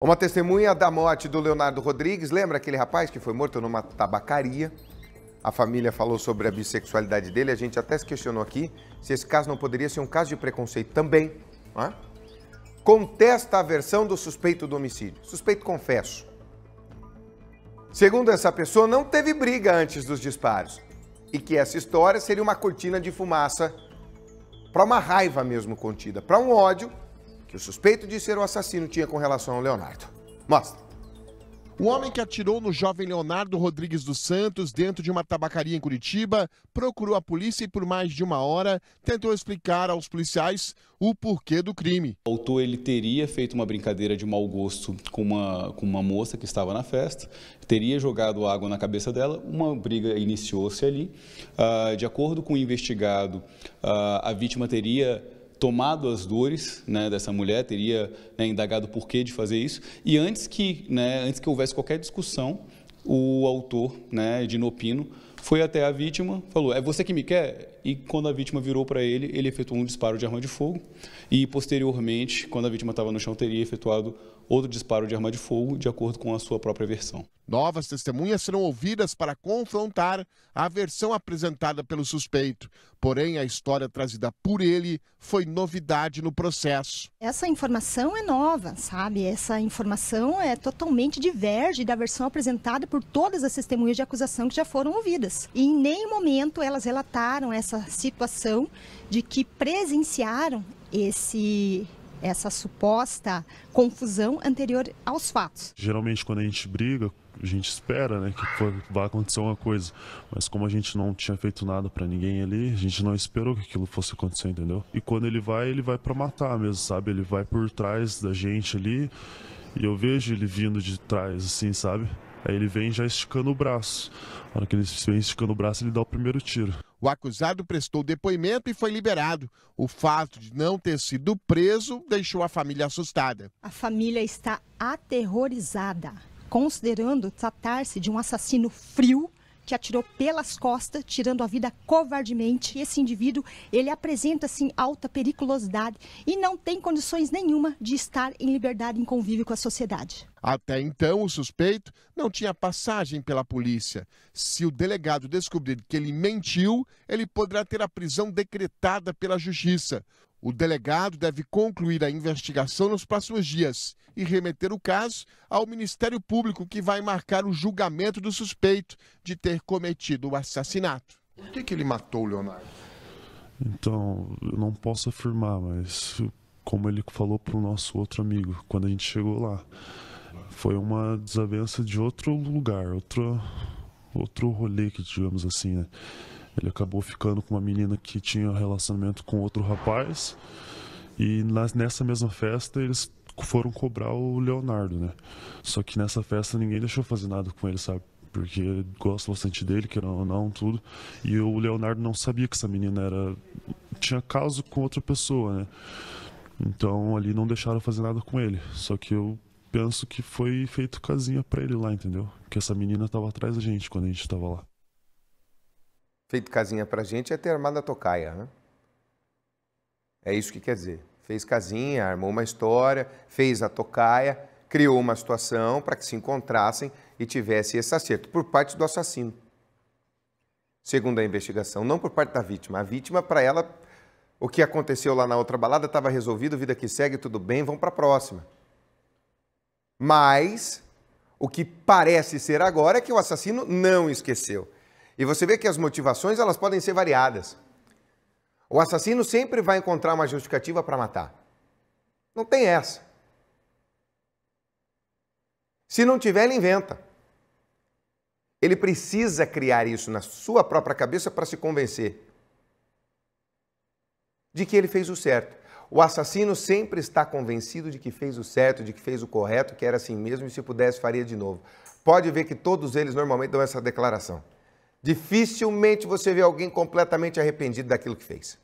Uma testemunha da morte do Leonardo Rodrigues, lembra aquele rapaz que foi morto numa tabacaria? A família falou sobre a bissexualidade dele, a gente até se questionou aqui se esse caso não poderia ser um caso de preconceito também. É? Contesta a versão do suspeito do homicídio. Suspeito confesso. Segundo essa pessoa, não teve briga antes dos disparos e que essa história seria uma cortina de fumaça para uma raiva mesmo contida, para um ódio que o suspeito de ser o assassino tinha com relação ao Leonardo. Mostra. O homem que atirou no jovem Leonardo Rodrigues dos Santos dentro de uma tabacaria em Curitiba procurou a polícia e por mais de uma hora tentou explicar aos policiais o porquê do crime. O autor ele teria feito uma brincadeira de mau gosto com uma, com uma moça que estava na festa, teria jogado água na cabeça dela, uma briga iniciou-se ali. Ah, de acordo com o investigado, ah, a vítima teria tomado as dores né, dessa mulher, teria né, indagado o porquê de fazer isso. E antes que, né, antes que houvesse qualquer discussão, o autor né, de Nopino foi até a vítima, falou: É você que me quer? E quando a vítima virou para ele, ele efetuou um disparo de arma de fogo. E posteriormente, quando a vítima estava no chão, teria efetuado Outro disparo de arma de fogo, de acordo com a sua própria versão. Novas testemunhas serão ouvidas para confrontar a versão apresentada pelo suspeito. Porém, a história trazida por ele foi novidade no processo. Essa informação é nova, sabe? Essa informação é totalmente diverge da versão apresentada por todas as testemunhas de acusação que já foram ouvidas. E em nenhum momento elas relataram essa situação de que presenciaram esse essa suposta confusão anterior aos fatos. Geralmente, quando a gente briga, a gente espera né, que vá acontecer uma coisa, mas como a gente não tinha feito nada para ninguém ali, a gente não esperou que aquilo fosse acontecer, entendeu? E quando ele vai, ele vai para matar mesmo, sabe? Ele vai por trás da gente ali e eu vejo ele vindo de trás, assim, sabe? Aí ele vem já esticando o braço. Na hora que ele vem esticando o braço, ele dá o primeiro tiro. O acusado prestou depoimento e foi liberado. O fato de não ter sido preso deixou a família assustada. A família está aterrorizada, considerando tratar-se de um assassino frio que atirou pelas costas, tirando a vida covardemente. Esse indivíduo, ele apresenta assim alta periculosidade e não tem condições nenhuma de estar em liberdade em convívio com a sociedade. Até então, o suspeito não tinha passagem pela polícia. Se o delegado descobrir que ele mentiu, ele poderá ter a prisão decretada pela justiça. O delegado deve concluir a investigação nos próximos dias e remeter o caso ao Ministério Público, que vai marcar o julgamento do suspeito de ter cometido o assassinato. Por que, que ele matou o Leonardo? Então, eu não posso afirmar, mas como ele falou para o nosso outro amigo quando a gente chegou lá foi uma desavença de outro lugar, outro, outro rolê, que digamos assim, né? Ele acabou ficando com uma menina que tinha relacionamento com outro rapaz. E nessa mesma festa eles foram cobrar o Leonardo, né? Só que nessa festa ninguém deixou fazer nada com ele, sabe? Porque ele gosta bastante dele, querendo ou não, tudo. E o Leonardo não sabia que essa menina era. tinha caso com outra pessoa, né? Então ali não deixaram fazer nada com ele. Só que eu penso que foi feito casinha para ele lá, entendeu? Que essa menina tava atrás da gente quando a gente tava lá. Feito casinha pra gente é ter armado a tocaia, né? É isso que quer dizer. Fez casinha, armou uma história, fez a tocaia, criou uma situação para que se encontrassem e tivesse esse acerto por parte do assassino. Segundo a investigação, não por parte da vítima. A vítima, para ela, o que aconteceu lá na outra balada estava resolvido, vida que segue, tudo bem, vão para a próxima. Mas o que parece ser agora é que o assassino não esqueceu. E você vê que as motivações elas podem ser variadas. O assassino sempre vai encontrar uma justificativa para matar. Não tem essa. Se não tiver, ele inventa. Ele precisa criar isso na sua própria cabeça para se convencer de que ele fez o certo. O assassino sempre está convencido de que fez o certo, de que fez o correto, que era assim mesmo e se pudesse faria de novo. Pode ver que todos eles normalmente dão essa declaração. Dificilmente você vê alguém completamente arrependido daquilo que fez.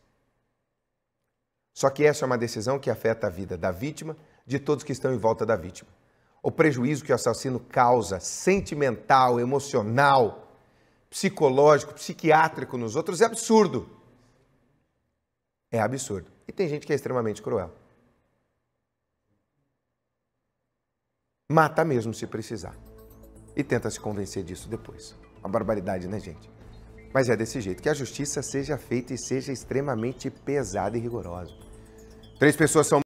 Só que essa é uma decisão que afeta a vida da vítima, de todos que estão em volta da vítima. O prejuízo que o assassino causa sentimental, emocional, psicológico, psiquiátrico nos outros é absurdo. É absurdo. E tem gente que é extremamente cruel. Mata mesmo se precisar. E tenta se convencer disso depois. Uma barbaridade, né, gente? Mas é desse jeito que a justiça seja feita e seja extremamente pesada e rigorosa. Três pessoas são